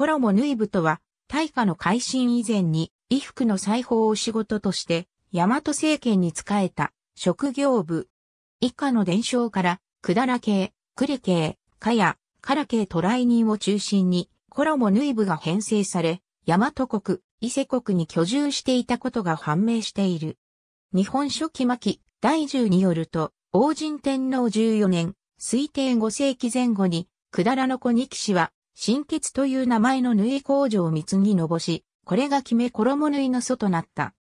コラモヌイブとは、大化の改新以前に、衣服の裁縫を仕事として、大和政権に仕えた、職業部。以下の伝承から、くだら系、くれ系、かや、から系ラ来人を中心に、コラモヌイブが編成され、大和国、伊勢国に居住していたことが判明している。日本書紀末期、第10によると、王神天皇14年、推定5世紀前後に、くだらの子2騎士は、新血という名前の縫い工場を貢ぎ伸ばし、これが決め衣縫いの祖となった。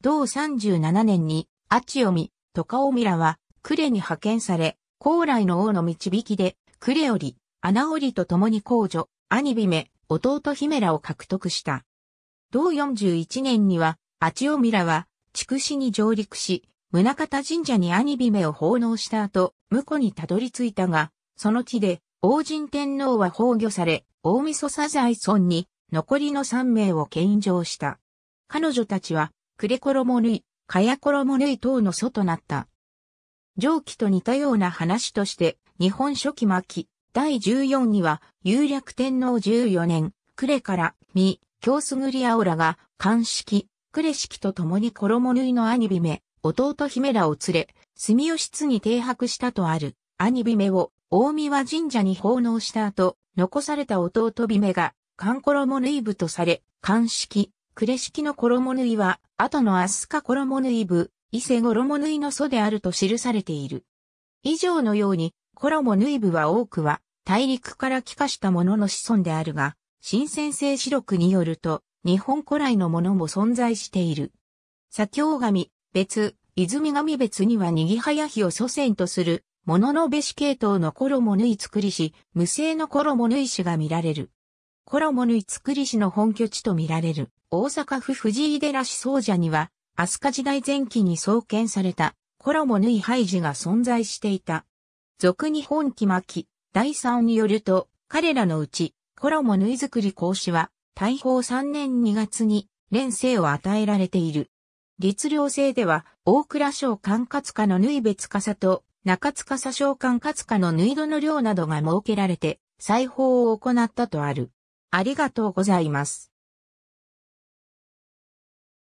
同37年に、アチオミ、トカオミラは、クレに派遣され、高来の王の導きで、クレオリ、アナオリと共に公女、兄姫、弟姫らを獲得した。同41年には、アチオミラは、筑紫に上陸し、宗方神社に兄姫を奉納した後、婿にたどり着いたが、その地で、王神天皇は崩御され、大晦サザエ村に残りの3名を献上した。彼女たちは、クレコロモ類、カヤコロモ類等の祖となった。上記と似たような話として、日本初期末期、第14には、有略天皇14年、クレから、ミ、京すぐり青らが、漢式、クレ式と共に衣縫いの兄姫、弟姫らを連れ、住吉津に停泊したとある、兄姫を大見は神社に奉納した後、残された弟姫が、寒衣縫い部とされ、寒式、呉式の衣縫いは、後の飛鳥衣縫い部、伊勢衣縫いの祖であると記されている。以上のように、衣縫い部は多くは、大陸から帰化したものの子孫であるが、新鮮性史録によると、日本古来のものも存在している。左京神、別、泉神別にはにぎはやひを祖先とする物のべし系統の衣縫い作り師、無性の衣縫い師が見られる。衣縫い作り師の本拠地と見られる、大阪府藤井寺市総社には、飛鳥時代前期に創建された、衣縫い廃寺が存在していた。俗日本期末期、第三によると、彼らのうち、衣縫い作り講師は、大宝3年2月に、連生を与えられている。律令制では、大倉省管轄下の縫い別笠と、中塚佐将官勝家の縫い戸の量などが設けられて、裁縫を行ったとある。ありがとうございます。